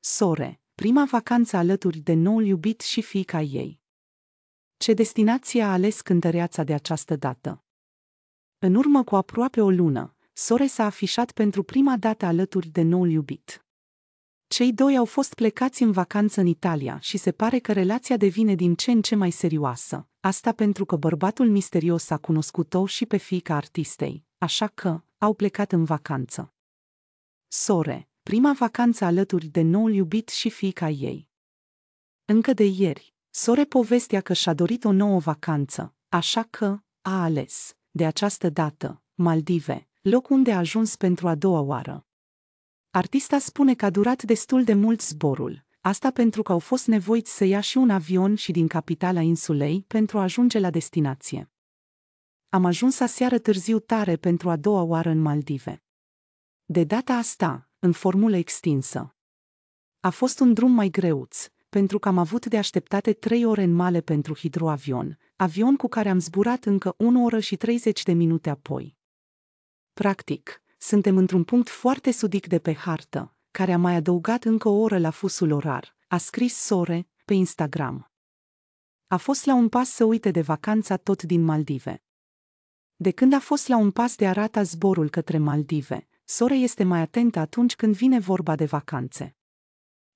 Sore, prima vacanță alături de noul iubit și fiica ei. Ce destinație a ales cântăreața de această dată? În urmă cu aproape o lună, Sore s-a afișat pentru prima dată alături de noul iubit. Cei doi au fost plecați în vacanță în Italia și se pare că relația devine din ce în ce mai serioasă. Asta pentru că bărbatul misterios a cunoscut-o și pe fiica artistei, așa că au plecat în vacanță. Sore, prima vacanță alături de noul iubit și fiica ei. Încă de ieri, Sore povestea că și-a dorit o nouă vacanță, așa că a ales, de această dată, Maldive, loc unde a ajuns pentru a doua oară. Artista spune că a durat destul de mult zborul, asta pentru că au fost nevoiți să ia și un avion și din capitala insulei pentru a ajunge la destinație. Am ajuns aseară târziu tare pentru a doua oară în Maldive. De data asta, în formulă extinsă. A fost un drum mai greuț, pentru că am avut de așteptate trei ore în male pentru hidroavion, avion cu care am zburat încă 1 oră și 30 de minute apoi. Practic, suntem într-un punct foarte sudic de pe hartă, care a mai adăugat încă o oră la fusul orar, a scris Sore, pe Instagram. A fost la un pas să uite de vacanța tot din Maldive. De când a fost la un pas de arata zborul către Maldive, Sore este mai atentă atunci când vine vorba de vacanțe.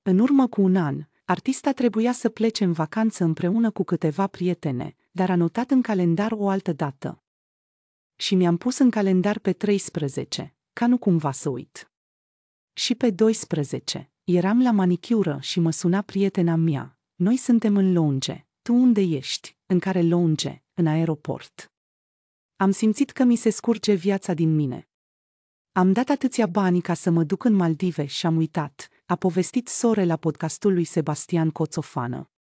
În urmă cu un an, artista trebuia să plece în vacanță împreună cu câteva prietene, dar a notat în calendar o altă dată. Și mi-am pus în calendar pe 13 ca nu cumva să uit. Și pe 12, eram la manicură și mă suna prietena mea. Noi suntem în longe, tu unde ești? În care longe? În aeroport. Am simțit că mi se scurge viața din mine. Am dat atâția bani ca să mă duc în Maldive și am uitat, a povestit sore la podcastul lui Sebastian Coțofană.